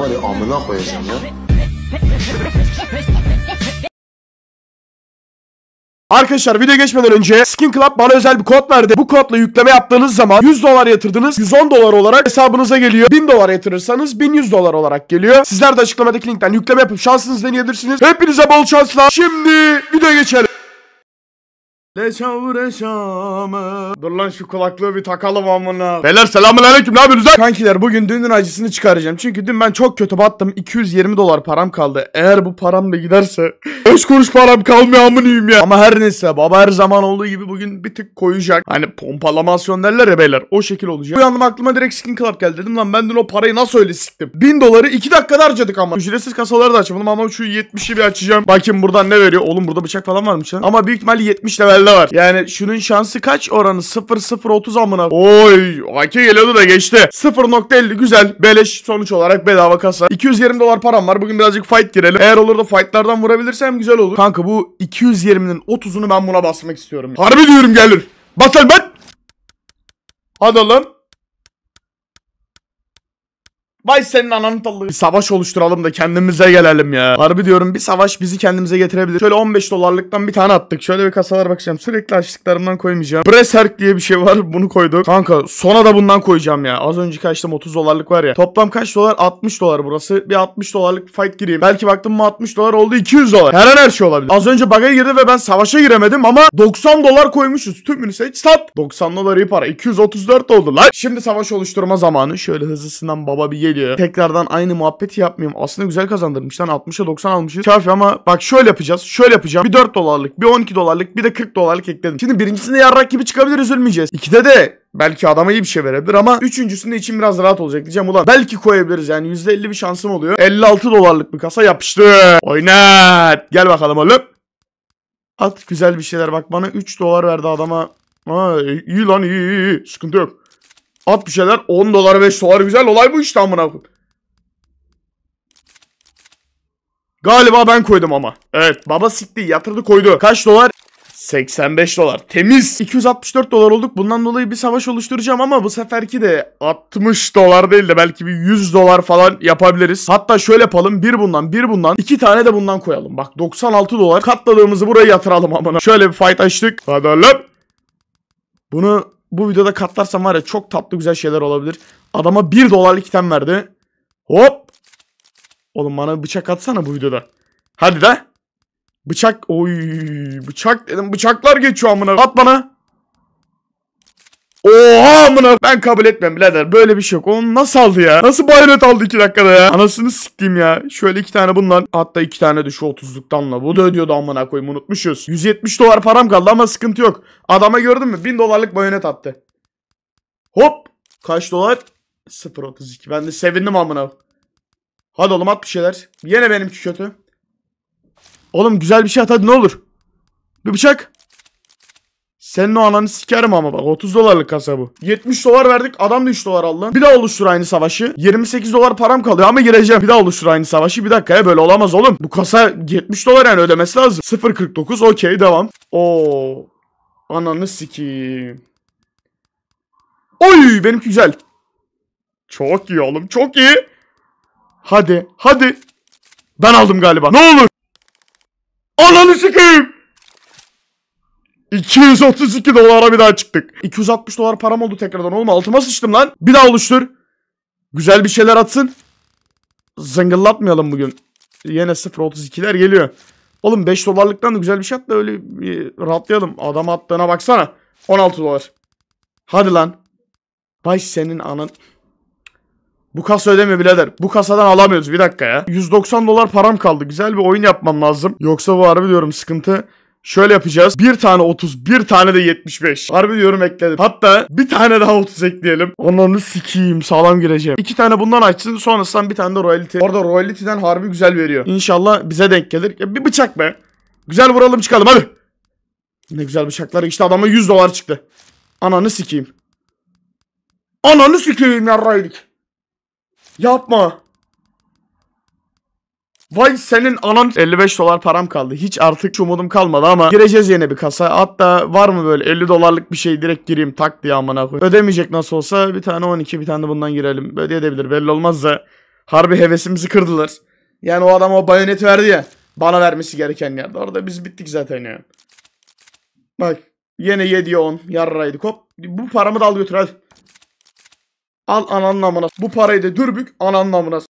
Adamı ya amına koyacağım ya. Arkadaşlar video geçmeden önce Skin Club bana özel bir kod verdi. Bu kodla yükleme yaptığınız zaman 100 dolar yatırdınız 110 dolar olarak hesabınıza geliyor. 1000 dolar yatırırsanız 1100 dolar olarak geliyor. Sizler de açıklamadaki linkten yükleme yapıp şansınızı deneyebilirsiniz. Hepinize bol şanslar. Şimdi video geçelim. Leşavre Dur lan şu kulaklığı bir takalım amına. Beyler selamun aleyküm ne yapıyorsunuz lan? Kankiler bugün dünün acısını çıkaracağım. Çünkü dün ben çok kötü battım. 220 dolar param kaldı. Eğer bu param da giderse 5 kuruş param kalmıyor amınıyım ya. Ama her neyse baba her zaman olduğu gibi bugün bir tık koyacak. Hani pompalamasyon derler ya beyler. O şekil olacak. Uyandım aklıma direkt skin club geldi. Dedim lan ben dün o parayı nasıl öyle siktim. 1000 doları 2 dakikada harcadık ama. Ücretsiz kasaları da açamadım ama şu 70'i bir açacağım. Bakayım buradan ne veriyor. Oğlum burada bıçak falan varmış lan. Ama büyük ihtimalle 70 level Lalala var. Yani şunun şansı kaç oranı? 0-0-30 amına. Oy. AK geliyordu da geçti. 0.50 güzel. Beleş sonuç olarak bedava kasa. 220 dolar param var. Bugün birazcık fight girelim. Eğer olur da fightlardan vurabilirsem güzel olur. Kanka bu 220'nin 30'unu ben buna basmak istiyorum. Harbi diyorum gelir. Basal ben. Hadi lan. Vay senin ananı tallığı. Bir savaş oluşturalım da kendimize gelelim ya. Harbi diyorum bir savaş bizi kendimize getirebilir. Şöyle 15 dolarlıktan bir tane attık. Şöyle bir kasalar bakacağım. Sürekli açtıklarımdan koymayacağım. Breserk diye bir şey var. Bunu koyduk. Kanka sona da bundan koyacağım ya. Az önceki açtım 30 dolarlık var ya. Toplam kaç dolar? 60 dolar burası. Bir 60 dolarlık fight gireyim. Belki baktım mı 60 dolar oldu 200 dolar. Her an her şey olabilir. Az önce baga girdi ve ben savaşa giremedim ama 90 dolar koymuşuz. Tümünü seç sat. 90 dolar iyi para. 234 oldu lan. Şimdi savaş oluşturma zamanı. Şöyle hızlısından baba bir gel geliyor. Tekrardan aynı muhabbeti yapmayayım. Aslında güzel kazandırmış lan. 60'a 90 almışız. Kafi ama bak şöyle yapacağız. Şöyle yapacağım. Bir 4 dolarlık, bir 12 dolarlık, bir de 40 dolarlık ekledim. Şimdi birincisinde yarrak gibi çıkabilir üzülmeyeceğiz. İkide de Belki adama iyi bir şey verebilir ama üçüncüsünde için biraz rahat olacak diyeceğim ulan. Belki koyabiliriz yani %50 bir şansım oluyor. 56 dolarlık bir kasa yapıştı. Oynat. Gel bakalım oğlum. At güzel bir şeyler bak bana 3 dolar verdi adama. Ha, iyi lan iyi iyi. Sıkıntı yok. At bir şeyler. 10 dolar 5 dolar güzel olay bu işte amına. Galiba ben koydum ama. Evet baba sikti yatırdı koydu. Kaç dolar? 85 dolar. Temiz. 264 dolar olduk. Bundan dolayı bir savaş oluşturacağım ama bu seferki de 60 dolar değil de belki bir 100 dolar falan yapabiliriz. Hatta şöyle yapalım. Bir bundan, bir bundan. iki tane de bundan koyalım. Bak 96 dolar. Katladığımızı buraya yatıralım amına. Şöyle bir fight açtık. Hadi lan. Bunu bu videoda katlarsam var ya çok tatlı güzel şeyler olabilir. Adama 1 dolarlık item verdi. Hop. Oğlum bana bıçak atsana bu videoda. Hadi de. Bıçak. Oy bıçak dedim. Bıçaklar geçiyor amına. At bana amına. Ben kabul etmem birader. Böyle bir şey yok. Onu nasıl aldı ya? Nasıl bayonet aldı 2 dakikada ya? Anasını siktim ya. Şöyle 2 tane bundan. Hatta 2 tane de şu 30'luktanla. Bu da ödüyordu amına koyayım. Unutmuşuz. 170 dolar param kaldı ama sıkıntı yok. Adama gördün mü? 1000 dolarlık bayonet attı. Hop. Kaç dolar? 0.32. Ben de sevindim amına. Hadi oğlum at bir şeyler. Yine benimki kötü. Oğlum güzel bir şey at hadi ne olur. Bir bıçak. Senin o ananı sikerim ama bak 30 dolarlık kasa bu. 70 dolar verdik adam da 3 dolar aldı lan. Bir daha oluştur aynı savaşı. 28 dolar param kalıyor ama gireceğim. Bir daha oluştur aynı savaşı. Bir dakika ya böyle olamaz oğlum. Bu kasa 70 dolar yani ödemesi lazım. 0.49 okey devam. Oo. Ananı sikeyim. Oy benim güzel. Çok iyi oğlum çok iyi. Hadi hadi. Ben aldım galiba. Ne olur. Ananı sikeyim. 232 dolara bir daha çıktık. 260 dolar param oldu tekrardan oğlum altıma sıçtım lan. Bir daha oluştur. Güzel bir şeyler atsın. Zıngıllatmayalım bugün. Yine 0.32'ler geliyor. Oğlum 5 dolarlıktan da güzel bir şey at da öyle bir rahatlayalım. Adam attığına baksana. 16 dolar. Hadi lan. Baş senin anın. Bu kasa ödeme birader. Bu kasadan alamıyoruz. Bir dakika ya. 190 dolar param kaldı. Güzel bir oyun yapmam lazım. Yoksa bu harbi diyorum sıkıntı. Şöyle yapacağız. Bir tane 30, bir tane de 75. Harbi diyorum ekledim. Hatta bir tane daha 30 ekleyelim. Onları sikiyim sağlam gireceğim. İki tane bundan açsın Sonrasında bir tane de royalty. Orada royalty'den harbi güzel veriyor. İnşallah bize denk gelir. Ya bir bıçak be. Güzel vuralım çıkalım hadi. Ne güzel bıçaklar. İşte adama 100 dolar çıktı. Ananı sikiyim. Ananı sikeyim yarraydık. Yapma. Vay senin anan 55 dolar param kaldı. Hiç artık hiç umudum kalmadı ama gireceğiz yine bir kasa. Hatta var mı böyle 50 dolarlık bir şey direkt gireyim tak diye amına koy. Ödemeyecek nasıl olsa bir tane 12 bir tane de bundan girelim. Böyle edebilir belli olmaz da. Harbi hevesimizi kırdılar. Yani o adam o bayonet verdi ya. Bana vermesi gereken yerde. Orada biz bittik zaten ya. Bak yine 7 10 yarraydık hop. Bu paramı da al götür hadi. Al ananın amına. Bu parayı da dürbük ananın amına.